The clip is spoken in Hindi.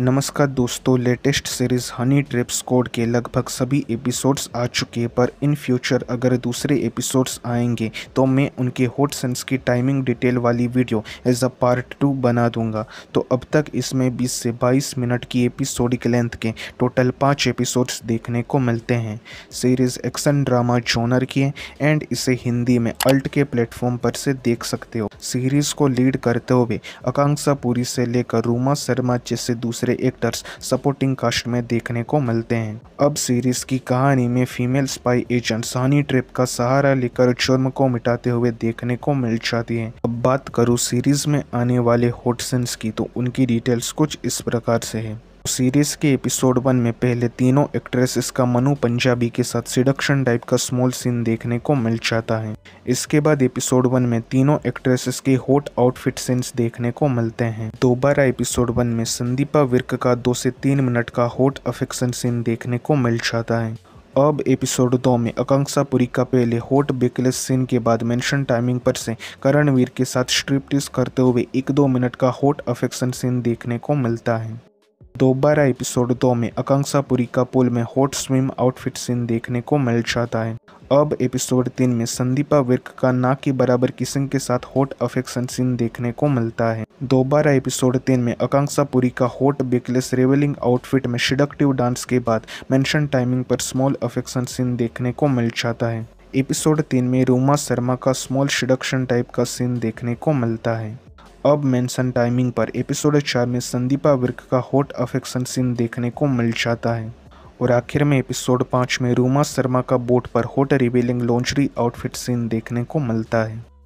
नमस्कार दोस्तों latest series honey trips code के लगभग सभी एपिसोड्स आ चुके हैं पर इन फ्यूचर अगर दूसरे एपिसोड्स आएंगे तो मैं उनके हॉट सेंस की टाइमिंग डिटेल वाली video as a part two बना दूंगा तो अब तक इसमें 20 से 22 मिनट की एपिसोडिक लेंथ के टोटल पाँच एपिसोड्स देखने को मिलते हैं सीरीज़ एक्शन ड्रामा जोनर की है एंड इसे हिंदी में अल्ट के प्लेटफॉर्म पर से देख सकते हो सीरीज़ को लीड करते हुए आकांक्षा पुरी से लेकर रूमा शर्मा जैसे दूसरे दूसरे एक्टर्स सपोर्टिंग कास्ट में देखने को मिलते हैं अब सीरीज की कहानी में फीमेल स्पाई एजेंट सानी ट्रिप का सहारा लेकर जुर्म को मिटाते हुए देखने को मिल जाती है अब बात करूँ सीरीज में आने वाले हॉट की तो उनकी डिटेल्स कुछ इस प्रकार से है सीरीज़ के एपिसोड वन में पहले तीनों एक्ट्रेसेस का मनु पंजाबी के साथ सिडक्शन टाइप का स्मॉल सीन देखने को मिल जाता है इसके बाद एपिसोड वन में तीनों एक्ट्रेसेस के हॉट आउटफिट सीन्स देखने को मिलते हैं दोबारा एपिसोड वन में संदीपा विर्क का दो से तीन मिनट का हॉट अफेक्शन सीन देखने को मिल जाता है अब एपिसोड दो में आकांक्षा पुरी का पहले हॉट बेकलेस सीन के बाद मेंशन टाइमिंग पर से करणवीर के साथ स्ट्रिप्टिस करते हुए एक दो मिनट का हॉट अफेक्शन सीन देखने को मिलता है दोबारा एपिसोड दो में आकांक्षापुरी का पुल में हॉट स्विम आउटफिट सीन देखने को मिल जाता है अब एपिसोड तीन में संदीपा विर्क का ना के बराबर किसिंग के साथ हॉट अफेक्शन सीन देखने को मिलता है दोबारा एपिसोड तीन में आकांक्षापुरी का हॉट बेकलेस रेवलिंग आउटफिट में शिडक्टिव डांस के बाद मेंशन टाइमिंग पर स्मॉल अफेक्शन सीन देखने को मिल जाता है एपिसोड तीन में रूमा शर्मा का स्मॉल शिडक्शन टाइप का सीन देखने को मिलता है अब मेंशन टाइमिंग पर एपिसोड चार में संदीपा विर्क का हॉट अफेक्शन सीन देखने को मिल जाता है और आखिर में एपिसोड पाँच में रूमा शर्मा का बोट पर hot revealing lingerie outfit scene देखने को मिलता है